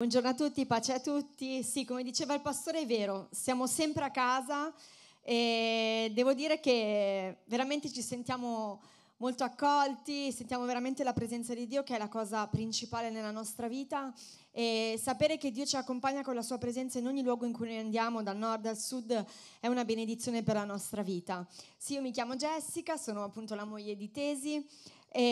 Buongiorno a tutti, pace a tutti. Sì, come diceva il pastore, è vero, siamo sempre a casa e devo dire che veramente ci sentiamo molto accolti, sentiamo veramente la presenza di Dio che è la cosa principale nella nostra vita e sapere che Dio ci accompagna con la sua presenza in ogni luogo in cui noi andiamo, dal nord al sud, è una benedizione per la nostra vita. Sì, io mi chiamo Jessica, sono appunto la moglie di Tesi e,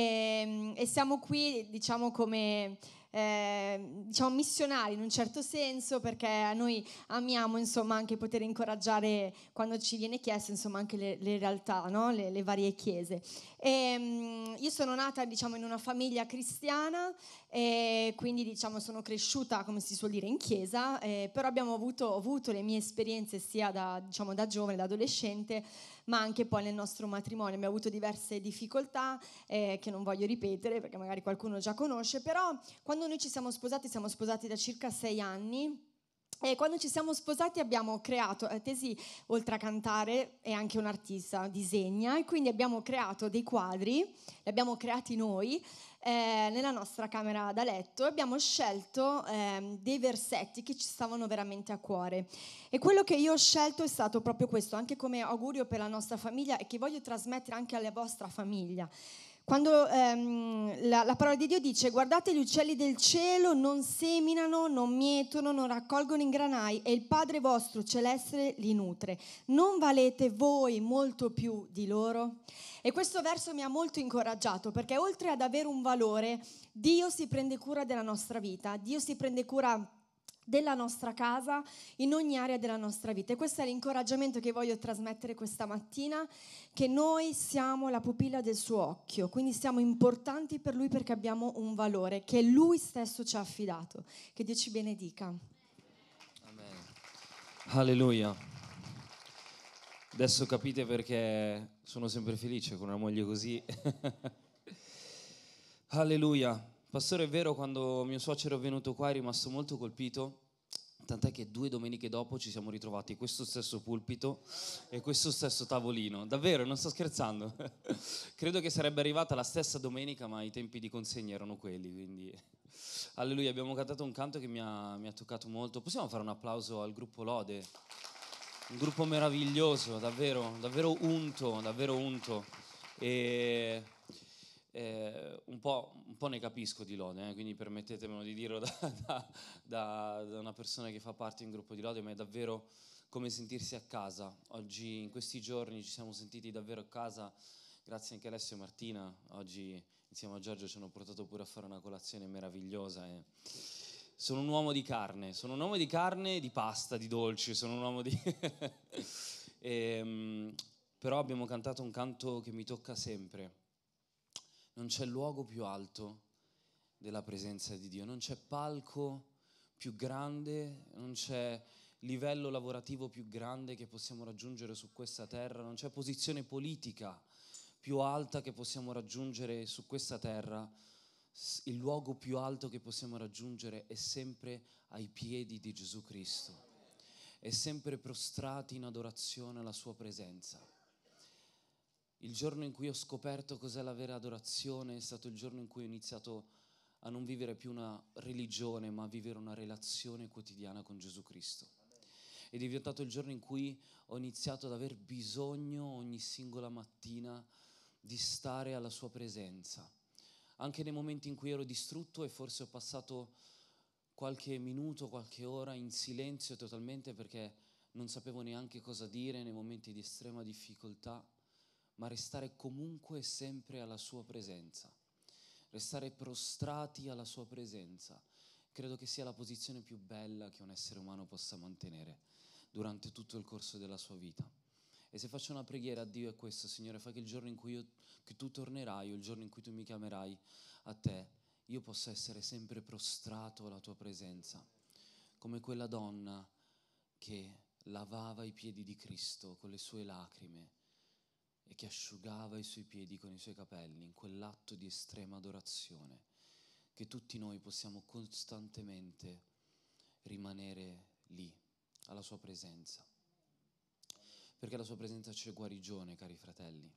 ehm, e siamo qui diciamo come eh, diciamo missionari in un certo senso perché a noi amiamo insomma anche poter incoraggiare quando ci viene chiesto insomma anche le, le realtà, no? le, le, varie chiese. E, ehm, io sono nata diciamo in una famiglia cristiana e quindi diciamo sono cresciuta come si suol dire in chiesa, eh, però abbiamo avuto, avuto, le mie esperienze sia da, diciamo, da giovane, da adolescente ma anche poi nel nostro matrimonio. Abbiamo avuto diverse difficoltà eh, che non voglio ripetere perché magari qualcuno già conosce, però quando noi ci siamo sposati, siamo sposati da circa sei anni. E quando ci siamo sposati abbiamo creato, eh, Tesi oltre a cantare è anche un artista, disegna e quindi abbiamo creato dei quadri, li abbiamo creati noi, eh, nella nostra camera da letto e abbiamo scelto eh, dei versetti che ci stavano veramente a cuore. E quello che io ho scelto è stato proprio questo, anche come augurio per la nostra famiglia e che voglio trasmettere anche alla vostra famiglia. Quando ehm, la, la, parola di Dio dice guardate gli uccelli del cielo, non seminano, non mietono, non raccolgono in granai e il Padre vostro celeste li nutre. Non valete voi molto più di loro? E questo verso mi ha molto incoraggiato perché oltre ad avere un valore, Dio si prende cura della nostra vita, Dio si prende cura della nostra casa in ogni area della nostra vita. E questo è l'incoraggiamento che voglio trasmettere questa mattina, che noi siamo la pupilla del suo occhio, quindi siamo importanti per lui perché abbiamo un valore che lui stesso ci ha affidato. Che Dio ci benedica. Amen. Alleluia. Adesso capite perché sono sempre felice con una moglie così. Alleluia. Pastore, è vero, quando mio suocero è venuto qua è rimasto molto colpito, tant'è che due domeniche dopo ci siamo ritrovati questo stesso pulpito e questo stesso tavolino. Davvero, non sto scherzando. Credo che sarebbe arrivata la stessa domenica, ma i tempi di consegna erano quelli, quindi... Alleluia, abbiamo cantato un canto che mi ha, mi ha toccato molto. Possiamo fare un applauso al gruppo Lode? Un gruppo meraviglioso, davvero, davvero unto, davvero unto. E eh, un, po', un, po', ne capisco di lode, eh, quindi permettetemelo di dirlo da, da, da, da, una persona che fa parte di un gruppo di lode, ma è davvero come sentirsi a casa. Oggi, in questi giorni, ci siamo sentiti davvero a casa, grazie anche a Alessio e Martina. Oggi, insieme a Giorgio, ci hanno portato pure a fare una colazione meravigliosa. Eh. Sono un uomo di carne, sono un uomo di carne, di pasta, di dolci, sono un uomo di... e, ehm, però abbiamo cantato un canto che mi tocca sempre non c'è luogo più alto della presenza di Dio, non c'è palco più grande, non c'è livello lavorativo più grande che possiamo raggiungere su questa terra, non c'è posizione politica più alta che possiamo raggiungere su questa terra. Il luogo più alto che possiamo raggiungere è sempre ai piedi di Gesù Cristo, è sempre prostrati in adorazione alla sua presenza. Il giorno in cui ho scoperto cos'è la vera adorazione è stato il giorno in cui ho iniziato a non vivere più una religione, ma a vivere una relazione quotidiana con Gesù Cristo. Ed È diventato il giorno in cui ho iniziato ad aver bisogno ogni singola mattina di stare alla sua presenza. Anche nei momenti in cui ero distrutto e forse ho passato qualche minuto, qualche ora in silenzio totalmente perché non sapevo neanche cosa dire nei momenti di estrema difficoltà ma restare comunque sempre alla sua presenza, restare prostrati alla sua presenza. Credo che sia la posizione più bella che un essere umano possa mantenere durante tutto il corso della sua vita. E se faccio una preghiera a Dio è questo, Signore, fa che il giorno in cui io, tu tornerai o il giorno in cui tu mi chiamerai a te, io possa essere sempre prostrato alla tua presenza, come quella donna che lavava i piedi di Cristo con le sue lacrime e che asciugava i suoi piedi con i suoi capelli in quell'atto di estrema adorazione che tutti noi possiamo costantemente rimanere lì, alla sua presenza. Perché la sua presenza c'è guarigione, cari fratelli.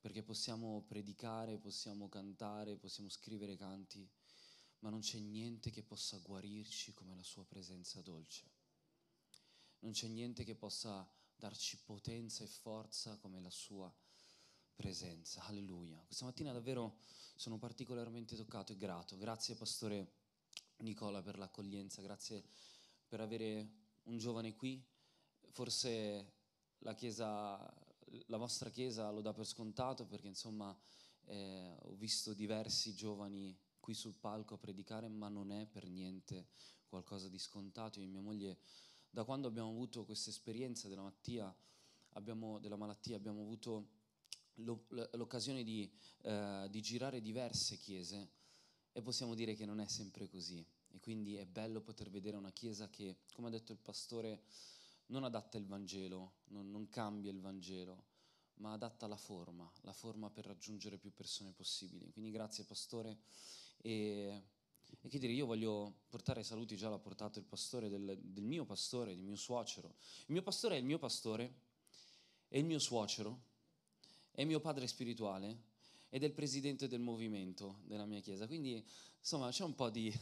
Perché possiamo predicare, possiamo cantare, possiamo scrivere canti, ma non c'è niente che possa guarirci come la sua presenza dolce. Non c'è niente che possa darci potenza e forza come la sua presenza. Alleluia. Questa mattina davvero sono particolarmente toccato e grato. Grazie Pastore Nicola per l'accoglienza, grazie per avere un giovane qui. Forse la, chiesa, la vostra chiesa lo dà per scontato perché insomma eh, ho visto diversi giovani qui sul palco a predicare, ma non è per niente qualcosa di scontato. Io e mia moglie da quando abbiamo avuto questa esperienza della, della malattia, abbiamo avuto l'occasione di, eh, di girare diverse chiese e possiamo dire che non è sempre così. E quindi è bello poter vedere una chiesa che, come ha detto il pastore, non adatta il Vangelo, non, non cambia il Vangelo, ma adatta la forma, la forma per raggiungere più persone possibili. Quindi grazie pastore e e che dire io voglio portare i saluti, già l'ha portato il pastore del, del mio pastore, del mio suocero. Il mio pastore è il mio pastore, è il mio suocero, è mio padre spirituale ed è il presidente del movimento della mia chiesa. Quindi insomma c'è un po' di...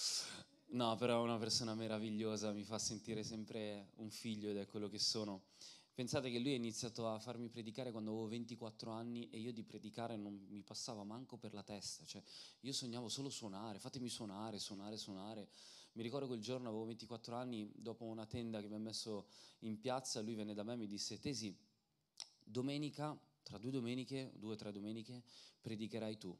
no, però è una persona meravigliosa, mi fa sentire sempre un figlio ed è quello che sono Pensate che lui ha iniziato a farmi predicare quando avevo 24 anni e io di predicare non mi passava manco per la testa, cioè io sognavo solo suonare, fatemi suonare, suonare, suonare. Mi ricordo quel giorno avevo 24 anni, dopo una tenda che mi ha messo in piazza, lui venne da me e mi disse "Tesi, domenica, tra due domeniche, due o tre domeniche, predicherai tu".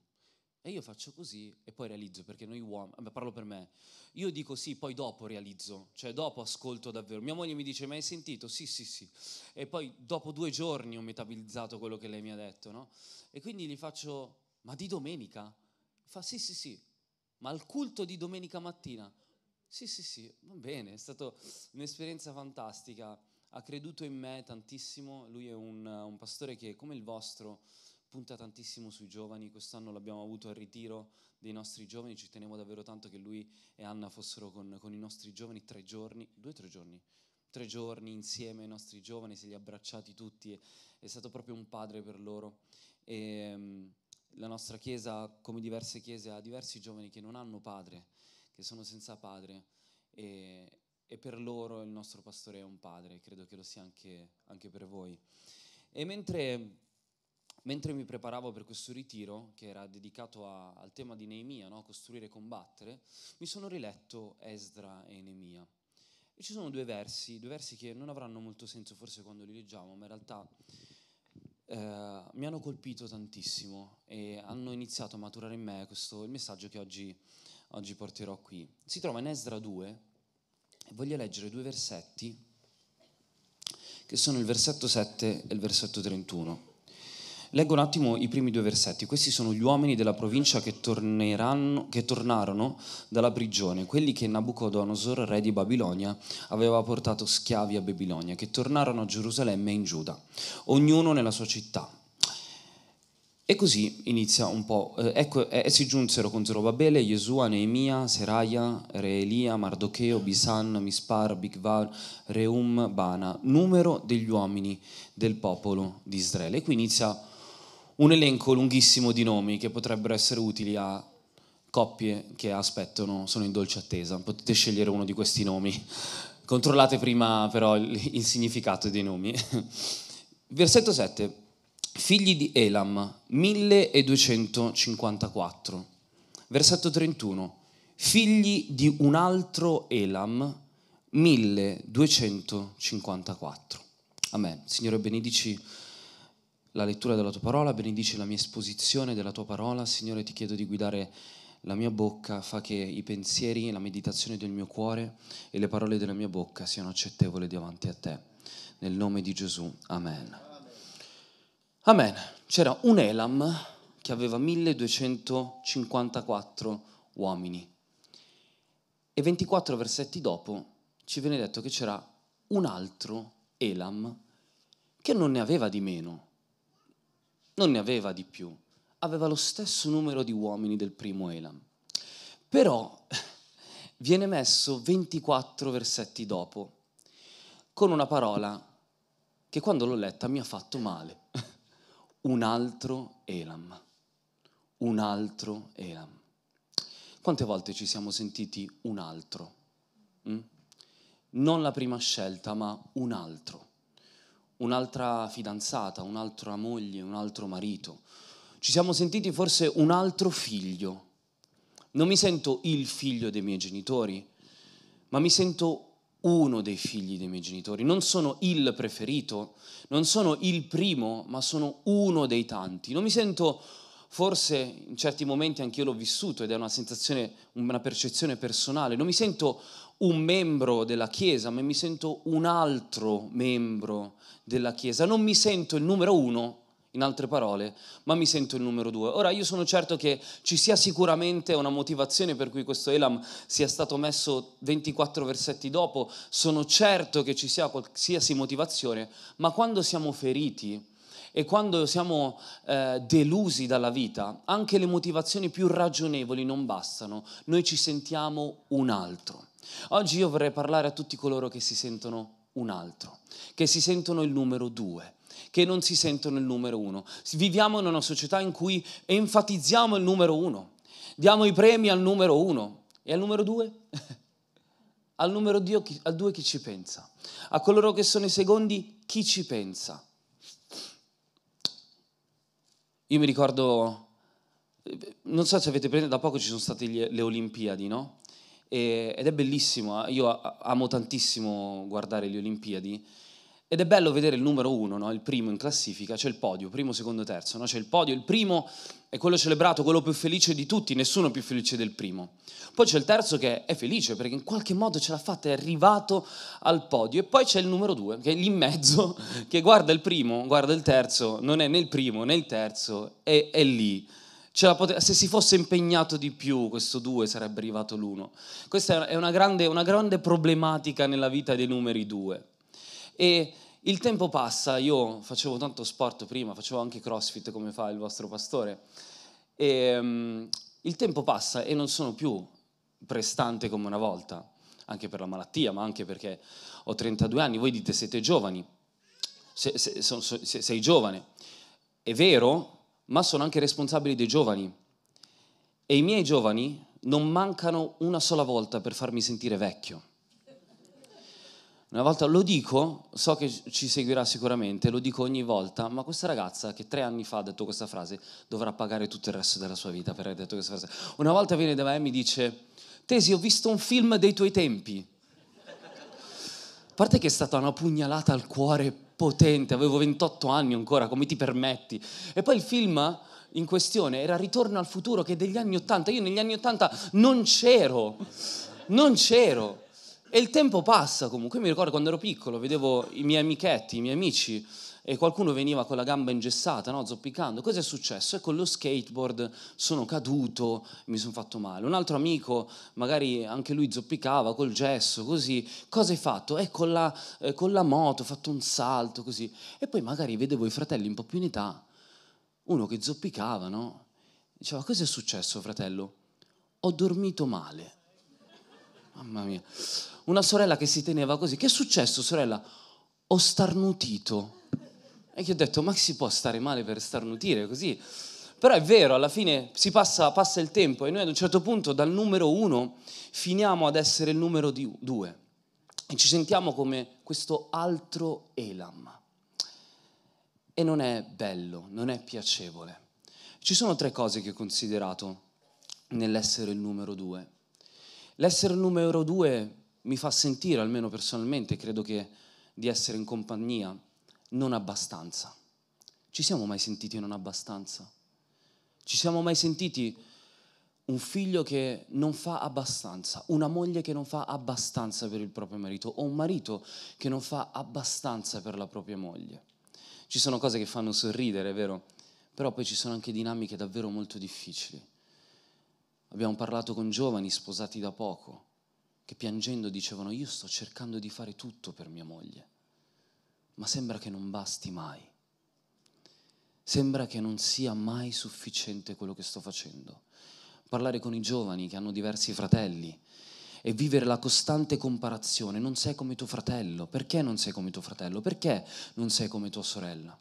E io faccio così e poi realizzo, perché noi uomini, parlo per me, io dico sì, poi dopo realizzo, cioè dopo ascolto davvero. Mia moglie mi dice, ma hai sentito? Sì, sì, sì. E poi dopo due giorni ho metabolizzato quello che lei mi ha detto, no? E quindi gli faccio, ma di domenica? Fa sì, sì, sì, ma il culto di domenica mattina? Sì, sì, sì, va bene, è stata un'esperienza fantastica. Ha creduto in me tantissimo, lui è un, un pastore che, come il vostro, punta tantissimo sui giovani, quest'anno l'abbiamo avuto al ritiro dei nostri giovani, ci tenevo davvero tanto che lui e Anna fossero con, con i nostri giovani tre giorni, due o tre giorni, tre giorni insieme ai nostri giovani, se li ha abbracciati tutti, è stato proprio un padre per loro. E, ehm, la nostra chiesa, come diverse chiese, ha diversi giovani che non hanno padre, che sono senza padre e, e per loro il nostro pastore è un padre, credo che lo sia anche, anche per voi. E mentre mentre mi preparavo per questo ritiro, che era dedicato a, al tema di Neemia, no? costruire e combattere, mi sono riletto Esdra e Neemia. E ci sono due versi, due versi che non avranno molto senso forse quando li leggiamo, ma in realtà eh, mi hanno colpito tantissimo e hanno iniziato a maturare in me questo, il messaggio che oggi, oggi porterò qui. Si trova in Esdra 2 e voglio leggere due versetti che sono il versetto 7 e il versetto 31. Leggo un attimo i primi due versetti. Questi sono gli uomini della provincia che, che tornarono dalla prigione, quelli che Nabucodonosor, re di Babilonia, aveva portato schiavi a Babilonia, che tornarono a Gerusalemme e in Giuda, ognuno nella sua città. E così inizia un po'. Eh, ecco, essi eh, eh, giunsero con Zerobabele, Jesua, Neemia, Seraia, Re Elia, Mardocheo, Bisan, Mispar, Bigvar, Reum, Bana, numero degli uomini del popolo di Israele. E qui inizia un elenco lunghissimo di nomi che potrebbero essere utili a coppie che aspettano, sono in dolce attesa. Potete scegliere uno di questi nomi. Controllate prima però il, il significato dei nomi. Versetto 7. Figli di Elam, 1254. Versetto 31. Figli di un altro Elam, 1254. Amen. Signore benedici la lettura della tua parola, benedici la mia esposizione della tua parola. Signore, ti chiedo di guidare la mia bocca, fa che i pensieri, la meditazione del mio cuore e le parole della mia bocca siano accettevoli davanti a te. Nel nome di Gesù. Amen. Amen. C'era un Elam che aveva 1254 uomini e 24 versetti dopo ci viene detto che c'era un altro Elam che non ne aveva di meno, non ne aveva di più, aveva lo stesso numero di uomini del primo Elam. Però viene messo 24 versetti dopo, con una parola che quando l'ho letta mi ha fatto male. Un altro Elam, un altro Elam. Quante volte ci siamo sentiti un altro? Mm? Non la prima scelta, ma un altro un'altra fidanzata, un'altra moglie, un altro marito. Ci siamo sentiti forse un altro figlio. Non mi sento il figlio dei miei genitori, ma mi sento uno dei figli dei miei genitori. Non sono il preferito, non sono il primo, ma sono uno dei tanti. Non mi sento forse in certi momenti anche io l'ho vissuto ed è una sensazione, una percezione personale, non mi sento un membro della Chiesa, ma mi sento un altro membro della Chiesa. Non mi sento il numero uno, in altre parole, ma mi sento il numero due. Ora io sono certo che ci sia sicuramente una motivazione per cui questo Elam sia stato messo 24 versetti dopo, sono certo che ci sia qualsiasi motivazione, ma quando siamo feriti e quando siamo eh, delusi dalla vita, anche le motivazioni più ragionevoli non bastano, noi ci sentiamo un altro. Oggi io vorrei parlare a tutti coloro che si sentono un altro, che si sentono il numero due, che non si sentono il numero uno. Viviamo in una società in cui enfatizziamo il numero uno, diamo i premi al numero uno e al numero due? al numero Dio, al due chi ci pensa? A coloro che sono i secondi chi ci pensa? Io mi ricordo, eh, non so se avete preso, da poco ci sono state le Olimpiadi, no? E, ed è bellissimo, eh. io amo tantissimo guardare le Olimpiadi. Ed è bello vedere il numero uno, no? il primo in classifica, c'è il podio, primo, secondo, terzo, no? c'è il podio, il primo è quello celebrato, quello più felice di tutti, nessuno più felice del primo. Poi c'è il terzo che è felice perché in qualche modo ce l'ha fatta, è arrivato al podio. E poi c'è il numero due, che è lì in mezzo, che guarda il primo, guarda il terzo, non è né il primo né il terzo, è, è lì Pote- se si fosse impegnato di più, questo 2 sarebbe arrivato l'1. Questa è una grande, una grande problematica nella vita dei numeri 2. E il tempo passa, io facevo tanto sport prima, facevo anche crossfit come fa il vostro pastore. E, um, il tempo passa e non sono più prestante come una volta, anche per la malattia, ma anche perché ho 32 anni. Voi dite siete giovani, se, se, se, sei giovane. È vero, ma sono anche responsabile dei giovani. E i miei giovani non mancano una sola volta per farmi sentire vecchio. Una volta lo dico, so che ci seguirà sicuramente, lo dico ogni volta, ma questa ragazza che tre anni fa ha detto questa frase dovrà pagare tutto il resto della sua vita per aver detto questa frase. Una volta viene da me e mi dice, Tesi, ho visto un film dei tuoi tempi. A parte che è stata una pugnalata al cuore potente, avevo 28 anni ancora, come ti permetti? E poi il film in questione era Ritorno al futuro che è degli anni 80, io negli anni 80 non c'ero, non c'ero. E il tempo passa comunque, io mi ricordo quando ero piccolo, vedevo i miei amichetti, i miei amici e qualcuno veniva con la gamba ingessata, no? zoppicando. Cos'è successo? E con lo skateboard sono caduto e mi sono fatto male. Un altro amico, magari anche lui zoppicava col gesso, così. Cosa hai fatto? E eh, con la, eh, con la moto ho fatto un salto, così. E poi magari vedevo i fratelli un po' più in età, uno che zoppicava, no? Diceva, cosa è successo fratello? Ho dormito male. Mamma mia. Una sorella che si teneva così. Che è successo sorella? Ho starnutito. E gli ho detto, ma si può stare male per starnutire così? Però è vero, alla fine si passa, passa il tempo e noi ad un certo punto dal numero uno finiamo ad essere il numero due e ci sentiamo come questo altro Elam. E non è bello, non è piacevole. Ci sono tre cose che ho considerato nell'essere il numero due. L'essere il numero due mi fa sentire, almeno personalmente, credo che di essere in compagnia non abbastanza. Ci siamo mai sentiti non abbastanza? Ci siamo mai sentiti un figlio che non fa abbastanza, una moglie che non fa abbastanza per il proprio marito o un marito che non fa abbastanza per la propria moglie? Ci sono cose che fanno sorridere, è vero? Però poi ci sono anche dinamiche davvero molto difficili. Abbiamo parlato con giovani sposati da poco che piangendo dicevano io sto cercando di fare tutto per mia moglie ma sembra che non basti mai. Sembra che non sia mai sufficiente quello che sto facendo. Parlare con i giovani che hanno diversi fratelli e vivere la costante comparazione, non sei come tuo fratello, perché non sei come tuo fratello, perché non sei come tua sorella.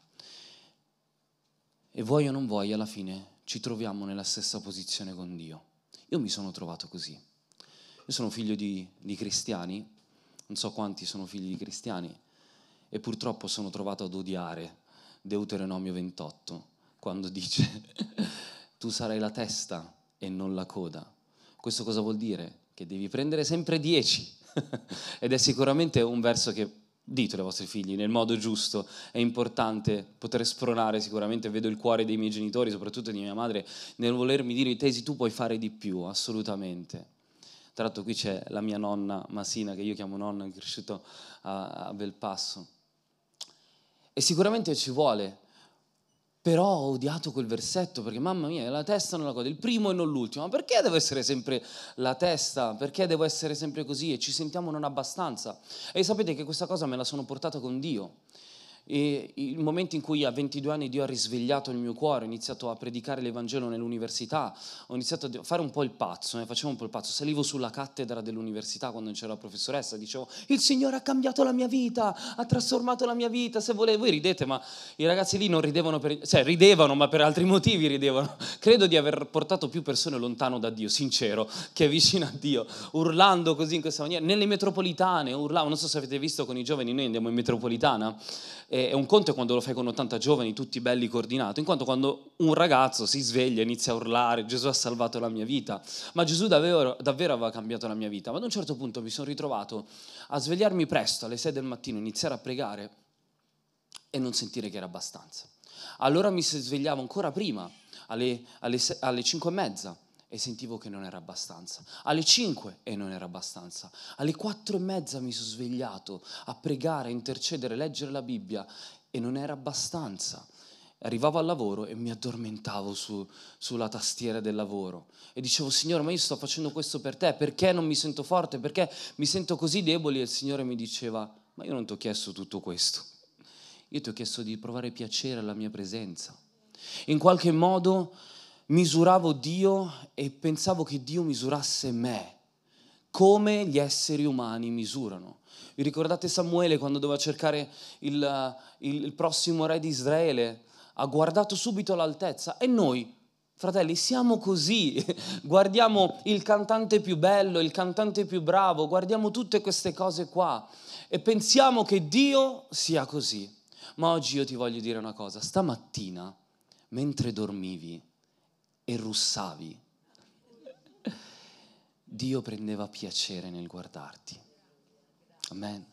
E vuoi o non vuoi, alla fine ci troviamo nella stessa posizione con Dio. Io mi sono trovato così. Io sono figlio di, di cristiani, non so quanti sono figli di cristiani, e purtroppo sono trovato ad odiare Deuteronomio 28 quando dice tu sarai la testa e non la coda. Questo cosa vuol dire? Che devi prendere sempre 10 ed è sicuramente un verso che ditelo ai vostri figli nel modo giusto, è importante poter spronare sicuramente, vedo il cuore dei miei genitori, soprattutto di mia madre, nel volermi dire tesi tu puoi fare di più, assolutamente. Tra l'altro qui c'è la mia nonna Masina, che io chiamo nonna, è cresciuto a, a Belpasso e sicuramente ci vuole. Però ho odiato quel versetto perché mamma mia, la testa non la godo, il primo e non l'ultimo. Ma perché devo essere sempre la testa? Perché devo essere sempre così? E ci sentiamo non abbastanza. E sapete che questa cosa me la sono portata con Dio. E il momento in cui a 22 anni Dio ha risvegliato il mio cuore, ho iniziato a predicare l'Evangelo nell'università, ho iniziato a fare un po' il pazzo, eh, facevo un po' il pazzo, salivo sulla cattedra dell'università quando c'era la professoressa, dicevo il Signore ha cambiato la mia vita, ha trasformato la mia vita, se volete voi ridete, ma i ragazzi lì non ridevano, per, cioè ridevano, ma per altri motivi ridevano. Credo di aver portato più persone lontano da Dio, sincero, che vicino a Dio, urlando così in questa maniera, nelle metropolitane urlavo, non so se avete visto con i giovani, noi andiamo in metropolitana. E è un conto quando lo fai con 80 giovani, tutti belli coordinati, in quanto quando un ragazzo si sveglia e inizia a urlare Gesù ha salvato la mia vita, ma Gesù davvero, davvero, aveva cambiato la mia vita. Ma ad un certo punto mi sono ritrovato a svegliarmi presto, alle 6 del mattino, iniziare a pregare e non sentire che era abbastanza. Allora mi svegliavo ancora prima, alle, alle, alle 5 e mezza, e sentivo che non era abbastanza. Alle 5 e non era abbastanza. Alle 4 e mezza mi sono svegliato a pregare, a intercedere, a leggere la Bibbia e non era abbastanza. Arrivavo al lavoro e mi addormentavo su, sulla tastiera del lavoro e dicevo Signore ma io sto facendo questo per te, perché non mi sento forte, perché mi sento così debole e il Signore mi diceva ma io non ti ho chiesto tutto questo, io ti ho chiesto di provare piacere alla mia presenza. In qualche modo misuravo Dio e pensavo che Dio misurasse me, come gli esseri umani misurano. Vi ricordate Samuele quando doveva cercare il, eh, il prossimo re di Israele? Ha guardato subito l'altezza e noi Fratelli, siamo così, guardiamo il cantante più bello, il cantante più bravo, guardiamo tutte queste cose qua e pensiamo che Dio sia così. Ma oggi io ti voglio dire una cosa, stamattina, mentre dormivi, e russavi, Dio prendeva piacere nel guardarti. Amen.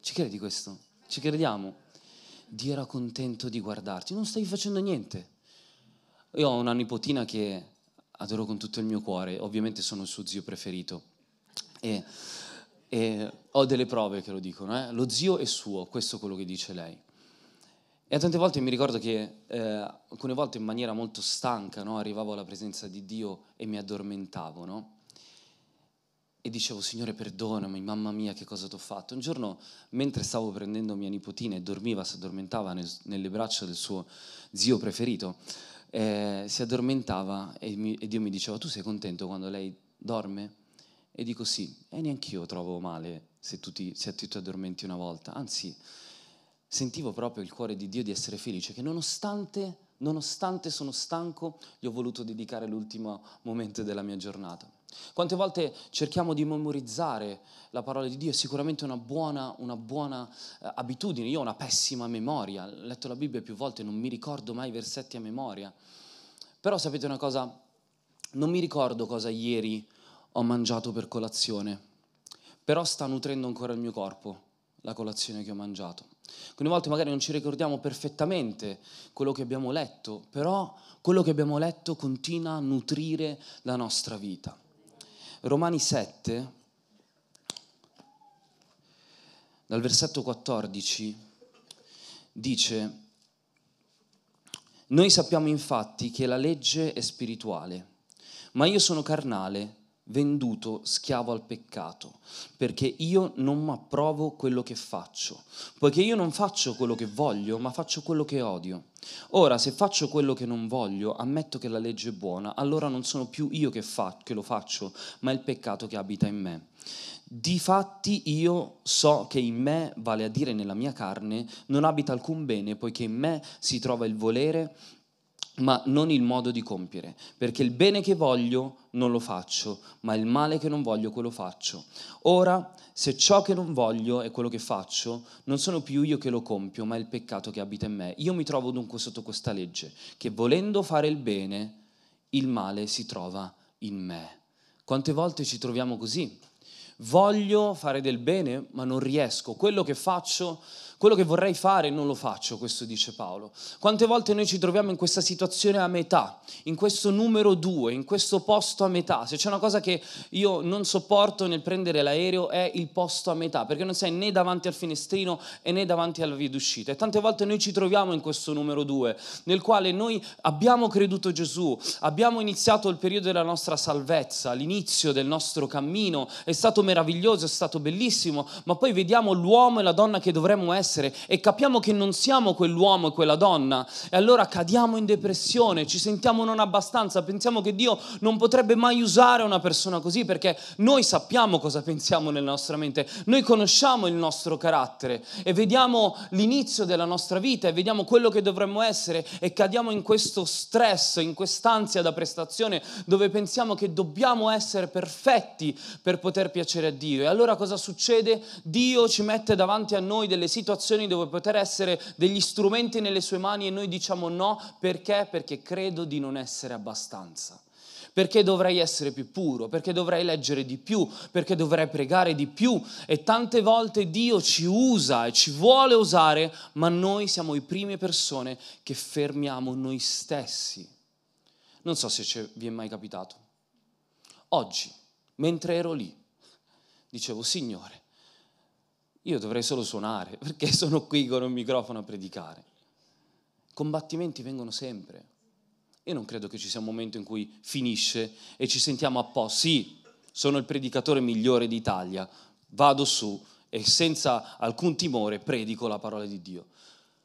Ci credi questo? Ci crediamo? Dio era contento di guardarti, non stavi facendo niente. Io ho una nipotina che adoro con tutto il mio cuore, ovviamente sono il suo zio preferito. E, e ho delle prove che lo dicono, eh? lo zio è suo, questo è quello che dice lei. E tante volte mi ricordo che eh, alcune volte in maniera molto stanca no, arrivavo alla presenza di Dio e mi addormentavo, no? E dicevo, Signore, perdonami, mamma mia, che cosa ti ho fatto. Un giorno, mentre stavo prendendo mia nipotina e dormiva, si addormentava nel, nelle braccia del suo zio preferito, eh, si addormentava e, mi, e, Dio mi diceva, tu sei contento quando lei dorme? E dico sì, e neanche io trovo male se tu ti, se tu ti addormenti una volta, anzi sentivo proprio il cuore di Dio di essere felice, che nonostante, nonostante sono stanco, gli ho voluto dedicare l'ultimo momento della mia giornata. Quante volte cerchiamo di memorizzare la parola di Dio, è sicuramente una buona, una buona eh, abitudine, io ho una pessima memoria, ho letto la Bibbia più volte, non mi ricordo mai i versetti a memoria, però sapete una cosa, non mi ricordo cosa ieri ho mangiato per colazione, però sta nutrendo ancora il mio corpo la colazione che ho mangiato. Alcune volte magari non ci ricordiamo perfettamente quello che abbiamo letto, però quello che abbiamo letto continua a nutrire la nostra vita. Romani 7, dal versetto 14, dice, noi sappiamo infatti che la legge è spirituale, ma io sono carnale venduto schiavo al peccato, perché io non approvo quello che faccio, poiché io non faccio quello che voglio, ma faccio quello che odio. Ora, se faccio quello che non voglio, ammetto che la legge è buona, allora non sono più io che, fa- che lo faccio, ma il peccato che abita in me. Difatti io so che in me, vale a dire nella mia carne, non abita alcun bene, poiché in me si trova il volere ma non il modo di compiere, perché il bene che voglio non lo faccio, ma il male che non voglio quello faccio. Ora, se ciò che non voglio è quello che faccio, non sono più io che lo compio, ma il peccato che abita in me. Io mi trovo dunque sotto questa legge, che volendo fare il bene, il male si trova in me. Quante volte ci troviamo così? Voglio fare del bene, ma non riesco. Quello che faccio quello che vorrei fare non lo faccio, questo dice Paolo. Quante volte noi ci troviamo in questa situazione a metà, in questo numero due, in questo posto a metà. Se c'è una cosa che io non sopporto nel prendere l'aereo è il posto a metà, perché non sei né davanti al finestrino né davanti alla via d'uscita. E tante volte noi ci troviamo in questo numero due, nel quale noi abbiamo creduto Gesù, abbiamo iniziato il periodo della nostra salvezza, l'inizio del nostro cammino, è stato meraviglioso, è stato bellissimo, ma poi vediamo l'uomo e la donna che dovremmo essere essere e capiamo che non siamo quell'uomo e quella donna e allora cadiamo in depressione, ci sentiamo non abbastanza, pensiamo che Dio non potrebbe mai usare una persona così perché noi sappiamo cosa pensiamo nella nostra mente, noi conosciamo il nostro carattere e vediamo l'inizio della nostra vita e vediamo quello che dovremmo essere e cadiamo in questo stress, in quest'ansia da prestazione dove pensiamo che dobbiamo essere perfetti per poter piacere a Dio. E allora cosa succede? Dio ci mette davanti a noi delle situazioni situazioni dove poter essere degli strumenti nelle sue mani e noi diciamo no perché? Perché credo di non essere abbastanza perché dovrei essere più puro, perché dovrei leggere di più, perché dovrei pregare di più. E tante volte Dio ci usa e ci vuole usare, ma noi siamo le prime persone che fermiamo noi stessi. Non so se vi è mai capitato. Oggi, mentre ero lì, dicevo, Signore, io dovrei solo suonare perché sono qui con un microfono a predicare. Combattimenti vengono sempre. Io non credo che ci sia un momento in cui finisce e ci sentiamo a po'. Sì, sono il predicatore migliore d'Italia, vado su e senza alcun timore predico la parola di Dio.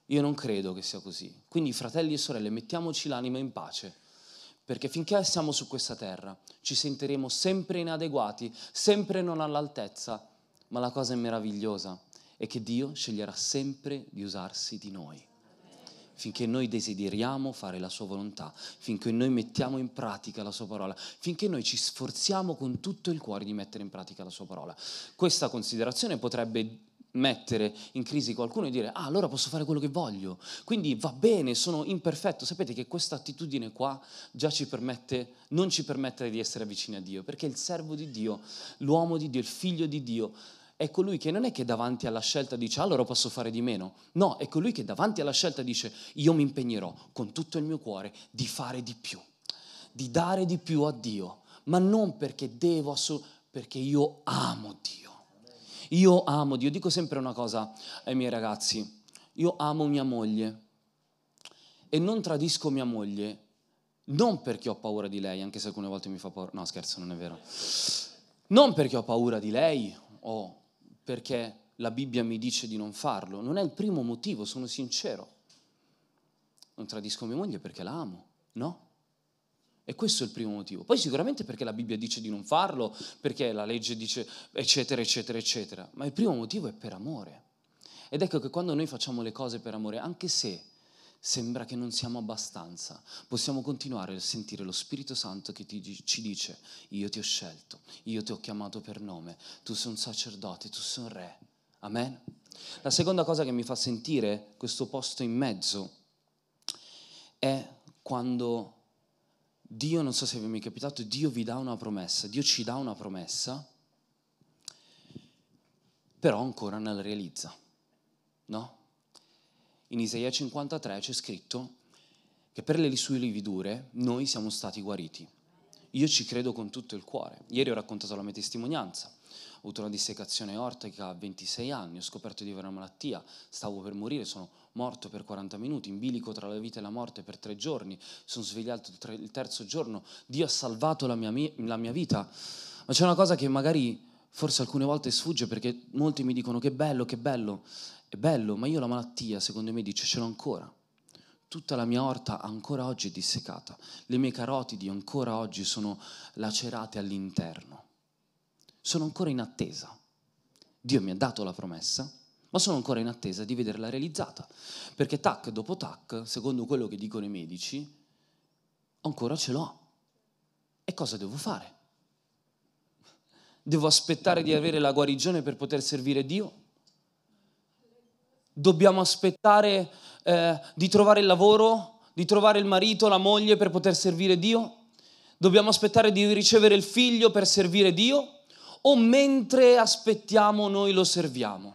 Io non credo che sia così. Quindi fratelli e sorelle, mettiamoci l'anima in pace perché finché siamo su questa terra ci sentiremo sempre inadeguati, sempre non all'altezza ma la cosa meravigliosa è che Dio sceglierà sempre di usarsi di noi finché noi desideriamo fare la sua volontà, finché noi mettiamo in pratica la sua parola, finché noi ci sforziamo con tutto il cuore di mettere in pratica la sua parola. Questa considerazione potrebbe mettere in crisi qualcuno e dire ah allora posso fare quello che voglio, quindi va bene, sono imperfetto. Sapete che questa attitudine qua già ci permette, non ci permette di essere vicini a Dio, perché il servo di Dio, l'uomo di Dio, il figlio di Dio, è colui che non è che davanti alla scelta dice allora posso fare di meno, no, è colui che davanti alla scelta dice io mi impegnerò con tutto il mio cuore di fare di più, di dare di più a Dio, ma non perché devo, assu- perché io amo Dio. Io amo Dio, dico sempre una cosa ai miei ragazzi, io amo mia moglie e non tradisco mia moglie, non perché ho paura di lei, anche se alcune volte mi fa paura, no scherzo, non è vero, non perché ho paura di lei o perché la Bibbia mi dice di non farlo, non è il primo motivo, sono sincero. Non tradisco mia moglie perché la amo, no? E questo è il primo motivo. Poi sicuramente perché la Bibbia dice di non farlo, perché la legge dice eccetera, eccetera, eccetera. Ma il primo motivo è per amore. Ed ecco che quando noi facciamo le cose per amore, anche se sembra che non siamo abbastanza, possiamo continuare a sentire lo Spirito Santo che ti, ci dice, io ti ho scelto, io ti ho chiamato per nome, tu sei un sacerdote, tu sei un re. Amen? La seconda cosa che mi fa sentire questo posto in mezzo è quando Dio, non so se vi è mai capitato, Dio vi dà una promessa, Dio ci dà una promessa, però ancora non la realizza, no? in Isaia 53 c'è scritto che per le sue lividure noi siamo stati guariti. Io ci credo con tutto il cuore. Ieri ho raccontato la mia testimonianza. Ho avuto una dissecazione ortica a 26 anni, ho scoperto di avere una malattia, stavo per morire, sono morto per 40 minuti, in bilico tra la vita e la morte per tre giorni, sono svegliato il terzo giorno, Dio ha salvato la mia, la mia vita. Ma c'è una cosa che magari forse alcune volte sfugge perché molti mi dicono che bello, che bello, è bello, ma io la malattia, secondo me, dice, ce l'ho ancora. Tutta la mia orta ancora oggi è dissecata. Le mie carotidi ancora oggi sono lacerate all'interno. Sono ancora in attesa. Dio mi ha dato la promessa, ma sono ancora in attesa di vederla realizzata. Perché tac dopo tac, secondo quello che dicono i medici, ancora ce l'ho. E cosa devo fare? Devo aspettare di avere la guarigione per poter servire Dio? dobbiamo aspettare eh, di trovare il lavoro, di trovare il marito, la moglie per poter servire Dio? Dobbiamo aspettare di ricevere il figlio per servire Dio? O mentre aspettiamo noi lo serviamo?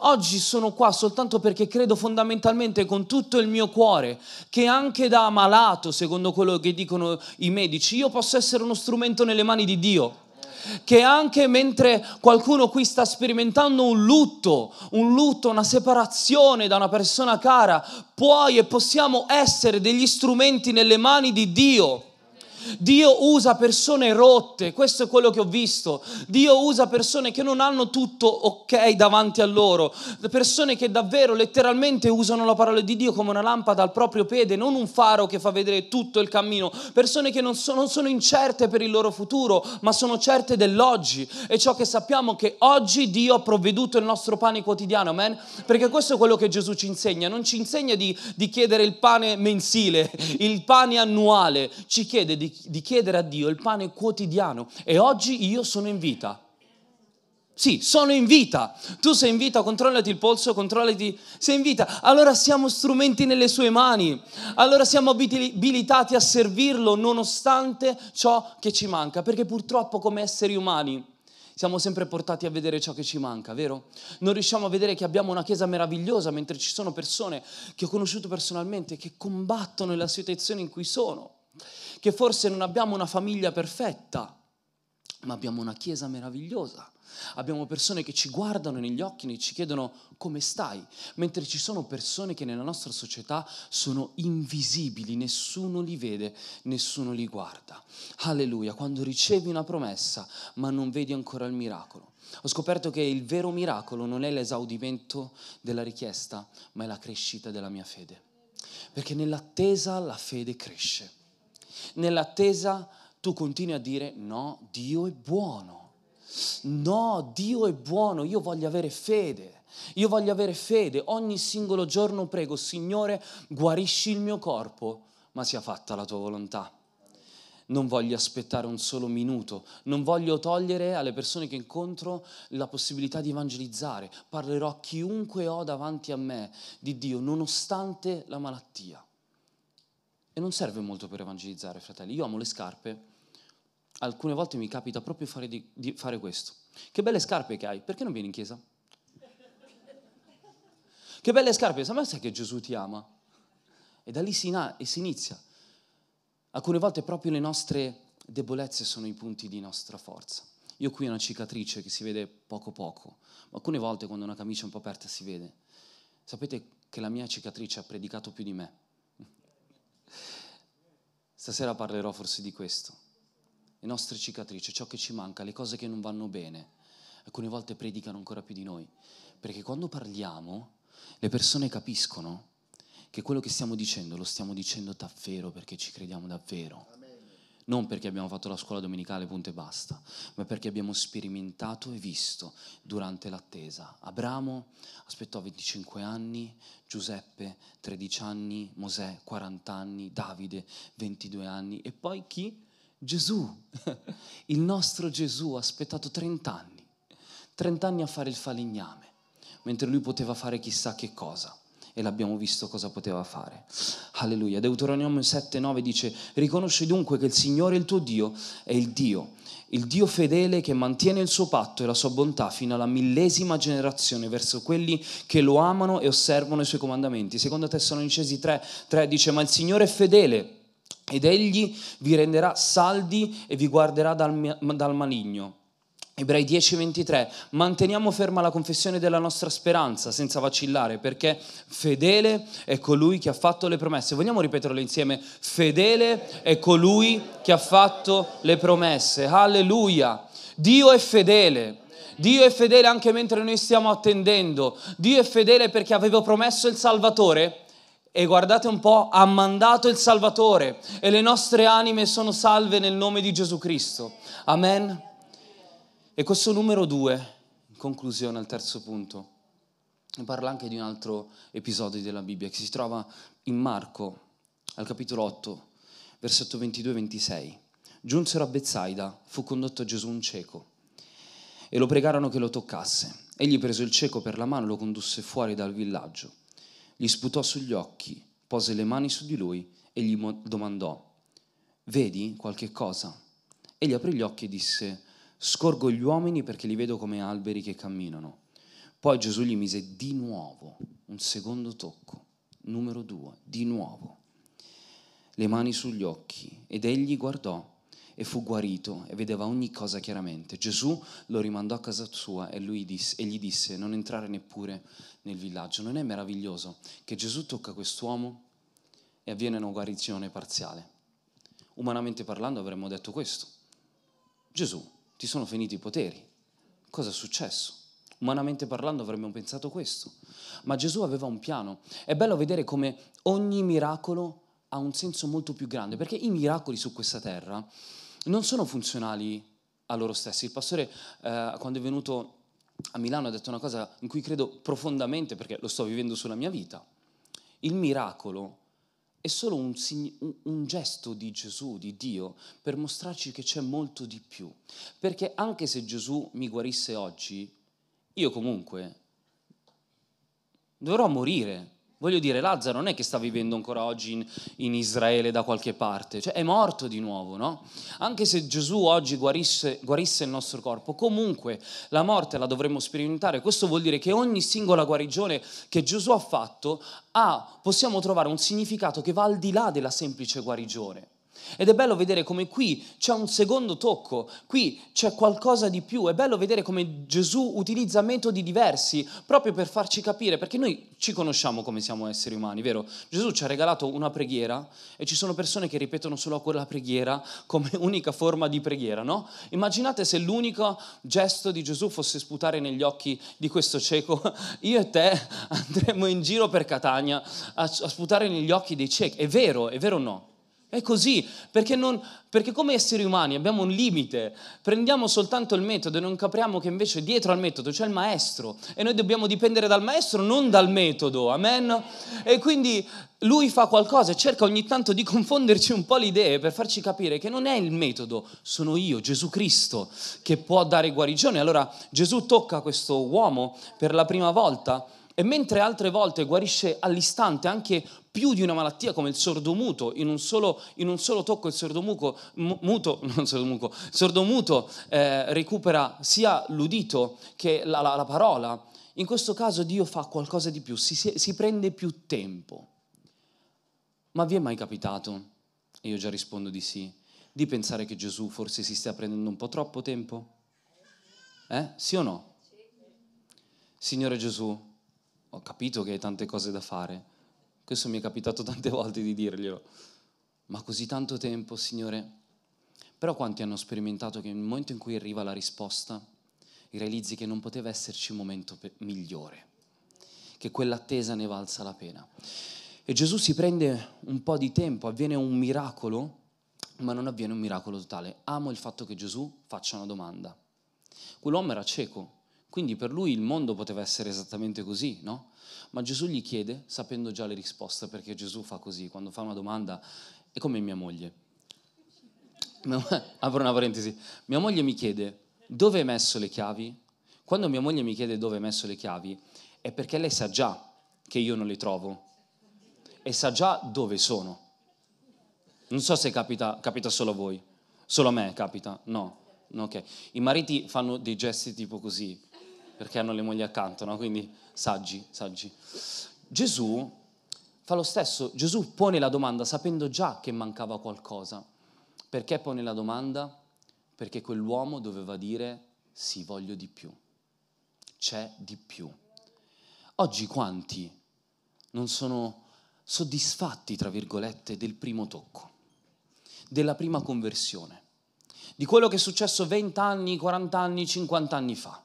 Oggi sono qua soltanto perché credo fondamentalmente con tutto il mio cuore che anche da malato, secondo quello che dicono i medici, io posso essere uno strumento nelle mani di Dio che anche mentre qualcuno qui sta sperimentando un lutto, un lutto, una separazione da una persona cara, puoi e possiamo essere degli strumenti nelle mani di Dio Dio usa persone rotte, questo è quello che ho visto. Dio usa persone che non hanno tutto ok davanti a loro, persone che davvero letteralmente usano la parola di Dio come una lampada al proprio piede, non un faro che fa vedere tutto il cammino, persone che non sono, non sono incerte per il loro futuro, ma sono certe dell'oggi e ciò che sappiamo è che oggi Dio ha provveduto il nostro pane quotidiano, amen? Perché questo è quello che Gesù ci insegna, non ci insegna di, di chiedere il pane mensile, il pane annuale, ci chiede di di chiedere a Dio il pane quotidiano e oggi io sono in vita. Sì, sono in vita. Tu sei in vita, controllati il polso, controllati. Sei in vita. Allora siamo strumenti nelle sue mani. Allora siamo abilitati a servirlo nonostante ciò che ci manca. Perché purtroppo come esseri umani siamo sempre portati a vedere ciò che ci manca, vero? Non riusciamo a vedere che abbiamo una chiesa meravigliosa mentre ci sono persone che ho conosciuto personalmente che combattono la situazione in cui sono che forse non abbiamo una famiglia perfetta, ma abbiamo una chiesa meravigliosa. Abbiamo persone che ci guardano negli occhi e ci chiedono come stai, mentre ci sono persone che nella nostra società sono invisibili, nessuno li vede, nessuno li guarda. Alleluia, quando ricevi una promessa ma non vedi ancora il miracolo. Ho scoperto che il vero miracolo non è l'esaudimento della richiesta, ma è la crescita della mia fede. Perché nell'attesa la fede cresce nell'attesa tu continui a dire no, Dio è buono. No, Dio è buono, io voglio avere fede. Io voglio avere fede. Ogni singolo giorno prego, Signore, guarisci il mio corpo, ma sia fatta la tua volontà. Non voglio aspettare un solo minuto, non voglio togliere alle persone che incontro la possibilità di evangelizzare. Parlerò a chiunque ho davanti a me di Dio, nonostante la malattia. E non serve molto per evangelizzare, fratelli. Io amo le scarpe. Alcune volte mi capita proprio fare di, di fare questo. Che belle scarpe che hai, perché non vieni in chiesa? Che belle scarpe, ma sai che Gesù ti ama? E da lì si, na- e si inizia. Alcune volte proprio le nostre debolezze sono i punti di nostra forza. Io qui ho una cicatrice che si vede poco poco, ma alcune volte quando una camicia è un po' aperta si vede. Sapete che la mia cicatrice ha predicato più di me Stasera parlerò forse di questo. Le nostre cicatrici, ciò che ci manca, le cose che non vanno bene, alcune volte predicano ancora più di noi, perché quando parliamo le persone capiscono che quello che stiamo dicendo lo stiamo dicendo davvero perché ci crediamo davvero non perché abbiamo fatto la scuola domenicale, punto e basta, ma perché abbiamo sperimentato e visto durante l'attesa. Abramo aspettò 25 anni, Giuseppe 13 anni, Mosè 40 anni, Davide 22 anni e poi chi? Gesù, il nostro Gesù ha aspettato 30 anni, 30 anni a fare il falegname, mentre lui poteva fare chissà che cosa e l'abbiamo visto cosa poteva fare. Alleluia. Deuteronomio 7:9 dice, riconosci dunque che il Signore il tuo Dio è il Dio, il Dio fedele che mantiene il suo patto e la sua bontà fino alla millesima generazione verso quelli che lo amano e osservano i suoi comandamenti. Secondo Tessalonicesi 3:3 dice, ma il Signore è fedele ed egli vi renderà saldi e vi guarderà dal, dal maligno. Ebrei 10:23, manteniamo ferma la confessione della nostra speranza senza vacillare, perché fedele è colui che ha fatto le promesse. Vogliamo ripeterlo insieme? Fedele è colui che ha fatto le promesse. Alleluia! Dio è fedele. Dio è fedele anche mentre noi stiamo attendendo. Dio è fedele perché aveva promesso il Salvatore e guardate un po', ha mandato il Salvatore e le nostre anime sono salve nel nome di Gesù Cristo. Amen. E questo numero due, in conclusione al terzo punto, parla anche di un altro episodio della Bibbia che si trova in Marco, al capitolo 8, versetto 22-26. Giunsero a Bezzaida, fu condotto a Gesù un cieco e lo pregarono che lo toccasse. Egli prese il cieco per la mano, lo condusse fuori dal villaggio, gli sputò sugli occhi, pose le mani su di lui e gli domandò, vedi qualche cosa? Egli aprì gli occhi e disse, Scorgo gli uomini perché li vedo come alberi che camminano. Poi Gesù gli mise di nuovo un secondo tocco, numero due, di nuovo, le mani sugli occhi ed egli guardò e fu guarito e vedeva ogni cosa chiaramente. Gesù lo rimandò a casa sua e, lui disse, e gli disse non entrare neppure nel villaggio. Non è meraviglioso che Gesù tocca quest'uomo e avviene una guarigione parziale? Umanamente parlando avremmo detto questo. Gesù ti sono finiti i poteri. Cosa è successo? Umanamente parlando avremmo pensato questo, ma Gesù aveva un piano. È bello vedere come ogni miracolo ha un senso molto più grande, perché i miracoli su questa terra non sono funzionali a loro stessi. Il pastore, eh, quando è venuto a Milano, ha detto una cosa in cui credo profondamente, perché lo sto vivendo sulla mia vita. Il miracolo è solo un, un, gesto di Gesù, di Dio, per mostrarci che c'è molto di più. Perché anche se Gesù mi guarisse oggi, io comunque dovrò morire. Voglio dire, Lazzaro non è che sta vivendo ancora oggi in, in, Israele da qualche parte, cioè è morto di nuovo, no? Anche se Gesù oggi guarisse, guarisse il nostro corpo, comunque la morte la dovremmo sperimentare. Questo vuol dire che ogni singola guarigione che Gesù ha fatto ha, possiamo trovare un significato che va al di là della semplice guarigione. Ed è bello vedere come qui c'è un secondo tocco, qui c'è qualcosa di più, è bello vedere come Gesù utilizza metodi diversi proprio per farci capire, perché noi ci conosciamo come siamo esseri umani, vero? Gesù ci ha regalato una preghiera e ci sono persone che ripetono solo quella preghiera come unica forma di preghiera, no? Immaginate se l'unico gesto di Gesù fosse sputare negli occhi di questo cieco, io e te andremmo in giro per Catania a, sputare negli occhi dei ciechi, è vero, è vero o no? È così, perché, non, perché, come esseri umani abbiamo un limite, prendiamo soltanto il metodo e non capiamo che invece dietro al metodo c'è il maestro e noi dobbiamo dipendere dal maestro, non dal metodo, amen? E quindi lui fa qualcosa e cerca ogni tanto di confonderci un po' le idee per farci capire che non è il metodo, sono io, Gesù Cristo, che può dare guarigione. Allora Gesù tocca questo uomo per la prima volta e mentre altre volte guarisce all'istante anche più di una malattia come il sordomuto, in un solo, in un solo tocco il sordomuco, muto, non sordomuco, sordomuto eh, recupera sia l'udito che la, la, la, parola, in questo caso Dio fa qualcosa di più, si, si prende più tempo. Ma vi è mai capitato, e io già rispondo di sì, di pensare che Gesù forse si stia prendendo un po' troppo tempo? Eh? Sì o no? Signore Gesù, ho capito che hai tante cose da fare. Questo mi è capitato tante volte di dirglielo. Ma così tanto tempo, Signore? Però quanti hanno sperimentato che nel momento in cui arriva la risposta, realizzi che non poteva esserci un momento migliore, che quell'attesa ne valsa la pena. E Gesù si prende un po' di tempo, avviene un miracolo, ma non avviene un miracolo totale. Amo il fatto che Gesù faccia una domanda. Quell'uomo era cieco, quindi per lui il mondo poteva essere esattamente così, no? Ma Gesù gli chiede, sapendo già le risposte, perché Gesù fa così, quando fa una domanda, è come mia moglie. Apro una parentesi. Mia moglie mi chiede, dove hai messo le chiavi? Quando mia moglie mi chiede dove hai messo le chiavi, è perché lei sa già che io non le trovo e sa già dove sono. Non so se capita, capita solo a voi, solo a me capita, no. Ok, i mariti fanno dei gesti tipo così, perché hanno le mogli accanto, no? quindi saggi, saggi. Gesù fa lo stesso, Gesù pone la domanda sapendo già che mancava qualcosa. Perché pone la domanda? Perché quell'uomo doveva dire sì, voglio di più, c'è di più. Oggi quanti non sono soddisfatti, tra virgolette, del primo tocco, della prima conversione, di quello che è successo 20 anni, 40 anni, 50 anni fa?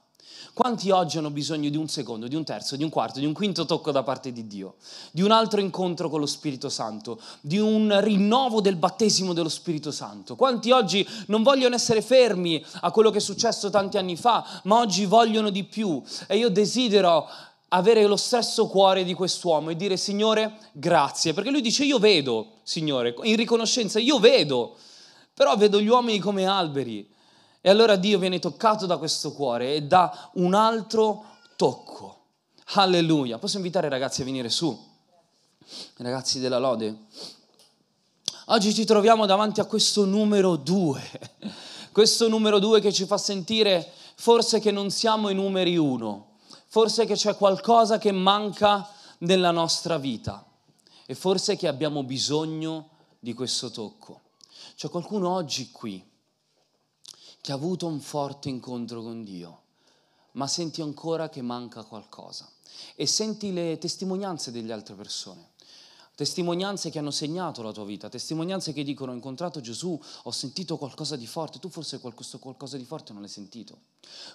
Quanti oggi hanno bisogno di un secondo, di un terzo, di un quarto, di un quinto tocco da parte di Dio, di un altro incontro con lo Spirito Santo, di un rinnovo del battesimo dello Spirito Santo? Quanti oggi non vogliono essere fermi a quello che è successo tanti anni fa, ma oggi vogliono di più? E io desidero avere lo stesso cuore di quest'uomo e dire Signore grazie, perché lui dice io vedo, Signore, in riconoscenza, io vedo, però vedo gli uomini come alberi, e allora Dio viene toccato da questo cuore e da un altro tocco. Alleluia. Posso invitare i ragazzi a venire su? I ragazzi della lode. Oggi ci troviamo davanti a questo numero due. Questo numero due che ci fa sentire forse che non siamo i numeri uno. Forse che c'è qualcosa che manca nella nostra vita. E forse che abbiamo bisogno di questo tocco. C'è qualcuno oggi qui che ha avuto un forte incontro con Dio, ma senti ancora che manca qualcosa. E senti le testimonianze delle altre persone testimonianze che hanno segnato la tua vita, testimonianze che dicono ho incontrato Gesù, ho sentito qualcosa di forte, tu forse questo qualcosa di forte non l'hai sentito,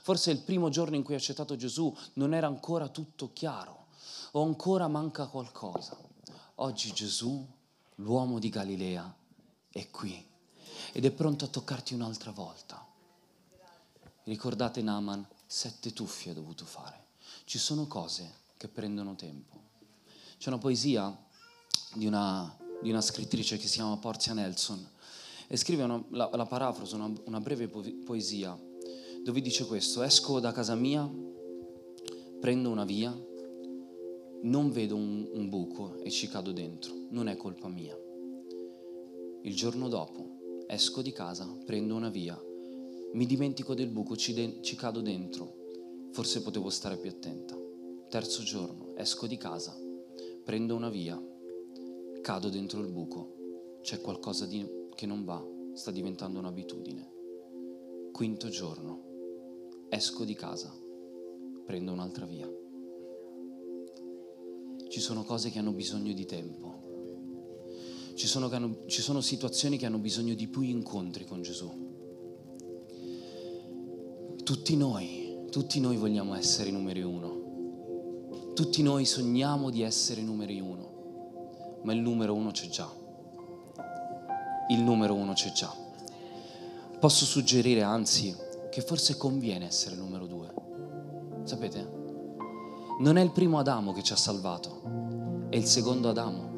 forse il primo giorno in cui hai accettato Gesù non era ancora tutto chiaro o ancora manca qualcosa. Oggi Gesù, l'uomo di Galilea, è qui ed è pronto a toccarti un'altra volta Ricordate Naman, sette tuffi ha dovuto fare. Ci sono cose che prendono tempo. C'è una poesia di una, di una scrittrice che si chiama Porzia Nelson e scrive, una, la, la parafraso, una, una breve poesia dove dice questo, esco da casa mia, prendo una via, non vedo un, un, buco e ci cado dentro, non è colpa mia. Il giorno dopo esco di casa, prendo una via, mi dimentico del buco, ci, de- ci cado dentro, forse potevo stare più attenta. Terzo giorno, esco di casa, prendo una via, cado dentro il buco, c'è qualcosa di- che non va, sta diventando un'abitudine. Quinto giorno, esco di casa, prendo un'altra via. Ci sono cose che hanno bisogno di tempo. Ci sono, ci sono situazioni che hanno bisogno di più incontri con Gesù. Tutti noi, tutti noi vogliamo essere i numeri uno. Tutti noi sogniamo di essere i numeri uno. Ma il numero uno c'è già. Il numero uno c'è già. Posso suggerire, anzi, che forse conviene essere il numero due. Sapete? Non è il primo Adamo che ci ha salvato, è il secondo Adamo.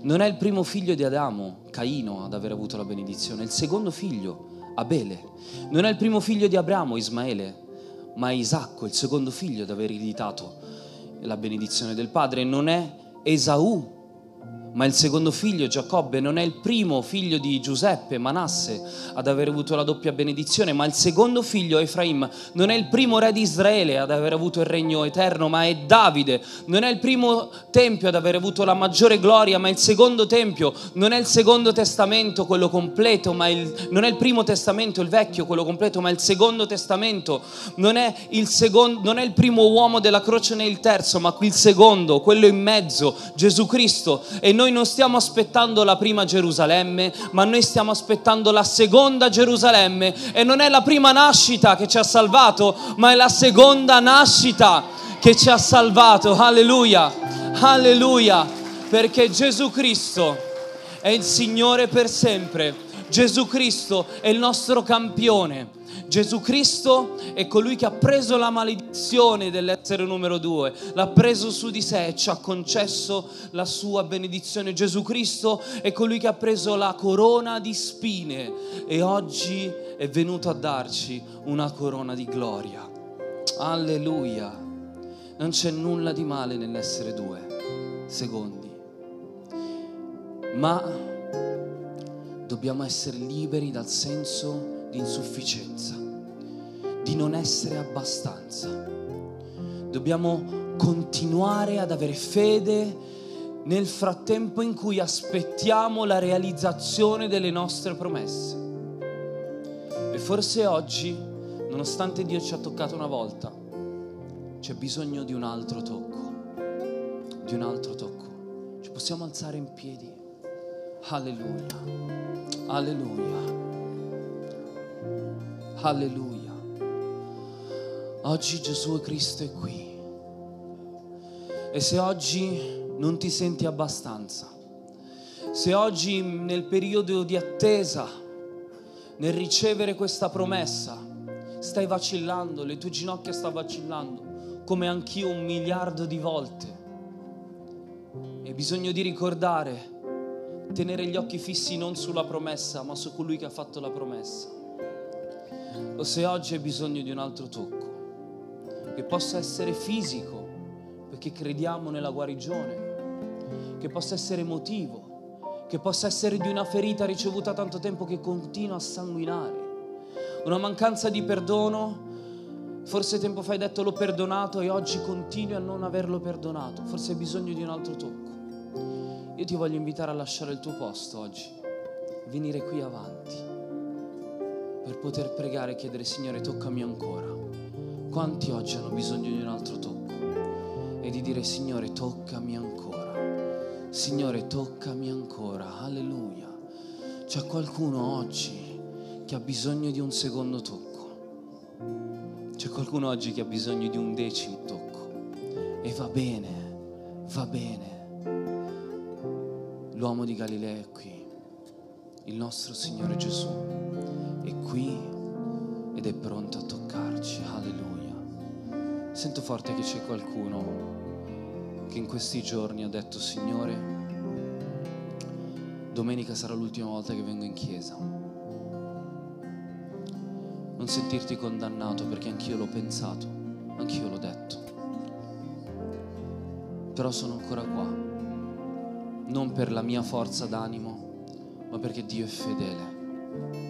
Non è il primo figlio di Adamo, Caino, ad aver avuto la benedizione, è il secondo figlio Abele. Non è il primo figlio di Abramo, Ismaele, ma è Isacco, il secondo figlio ad aver ereditato la benedizione del padre. Non è Esaù, ma il secondo figlio, Giacobbe, non è il primo figlio di Giuseppe, Manasse, ad aver avuto la doppia benedizione, ma il secondo figlio, Efraim, non è il primo re di Israele ad aver avuto il regno eterno, ma è Davide, non è il primo tempio ad aver avuto la maggiore gloria, ma il secondo tempio, non è il secondo testamento quello completo, ma il, non è il primo testamento, il vecchio quello completo, ma il secondo testamento, non è il, secondo, non è il primo uomo della croce né il terzo, ma il secondo, quello in mezzo, Gesù Cristo. E noi noi non stiamo aspettando la prima Gerusalemme, ma noi stiamo aspettando la seconda Gerusalemme. E non è la prima nascita che ci ha salvato, ma è la seconda nascita che ci ha salvato. Alleluia, alleluia, perché Gesù Cristo è il Signore per sempre. Gesù Cristo è il nostro campione. Gesù Cristo è colui che ha preso la maledizione dell'essere numero due, l'ha preso su di sé e ci ha concesso la sua benedizione. Gesù Cristo è colui che ha preso la corona di spine e oggi è venuto a darci una corona di gloria. Alleluia. Non c'è nulla di male nell'essere due secondi. Ma dobbiamo essere liberi dal senso di insufficienza, di non essere abbastanza. Dobbiamo continuare ad avere fede nel frattempo in cui aspettiamo la realizzazione delle nostre promesse. E forse oggi, nonostante Dio ci ha toccato una volta, c'è bisogno di un altro tocco, di un altro tocco. Ci possiamo alzare in piedi. Alleluia. Alleluia. Alleluia. Oggi Gesù Cristo è qui. E se oggi non ti senti abbastanza, se oggi nel periodo di attesa, nel ricevere questa promessa, stai vacillando, le tue ginocchia stanno vacillando, come anch'io un miliardo di volte, e bisogno di ricordare tenere gli occhi fissi non sulla promessa, ma su colui che ha fatto la promessa. O se oggi hai bisogno di un altro tocco, che possa essere fisico, perché crediamo nella guarigione, che possa essere emotivo, che possa essere di una ferita ricevuta tanto tempo che continua a sanguinare, una mancanza di perdono. Forse tempo fa hai detto l'ho perdonato e oggi continui a non averlo perdonato, forse hai bisogno di un altro tocco. Io ti voglio invitare a lasciare il tuo posto oggi, venire qui avanti, per poter pregare e chiedere, Signore, toccami ancora. Quanti oggi hanno bisogno di un altro tocco? E di dire, Signore, toccami ancora. Signore, toccami ancora. Alleluia. C'è qualcuno oggi che ha bisogno di un secondo tocco. C'è qualcuno oggi che ha bisogno di un decimo tocco. E va bene, va bene. L'uomo di Galilea è qui, il nostro Signore Gesù è qui ed è pronto a toccarci, alleluia. Sento forte che c'è qualcuno che in questi giorni ha detto Signore, domenica sarà l'ultima volta che vengo in chiesa. Non sentirti condannato perché anch'io l'ho pensato, anch'io l'ho detto. Però sono ancora qua non per la mia forza d'animo, ma perché Dio è fedele.